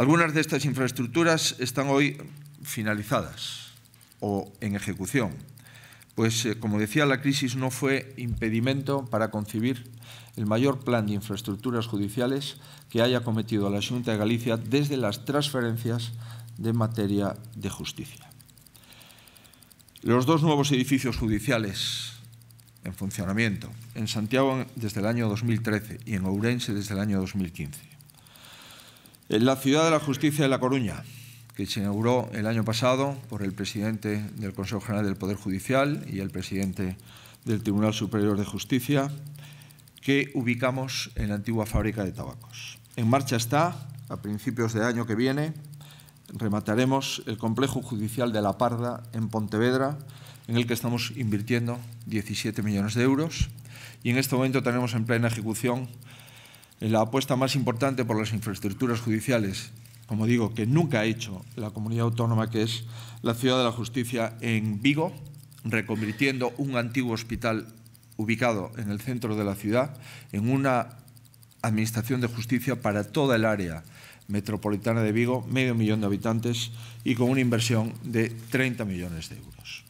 Algunas de estas infraestructuras están hoy finalizadas o en ejecución. Pues, eh, como decía, la crisis no fue impedimento para concebir el mayor plan de infraestructuras judiciales que haya cometido la Junta de Galicia desde las transferencias de materia de justicia. Los dos nuevos edificios judiciales en funcionamiento, en Santiago desde el año 2013 y en Ourense desde el año 2015 la Ciudad de la Justicia de La Coruña, que se inauguró el año pasado por el presidente del Consejo General del Poder Judicial y el presidente del Tribunal Superior de Justicia, que ubicamos en la antigua fábrica de tabacos. En marcha está, a principios de año que viene, remataremos el complejo judicial de La Parda en Pontevedra, en el que estamos invirtiendo 17 millones de euros. Y en este momento tenemos en plena ejecución la apuesta más importante por las infraestructuras judiciales, como digo, que nunca ha hecho la comunidad autónoma, que es la Ciudad de la Justicia en Vigo, reconvirtiendo un antiguo hospital ubicado en el centro de la ciudad en una administración de justicia para toda el área metropolitana de Vigo, medio millón de habitantes y con una inversión de 30 millones de euros.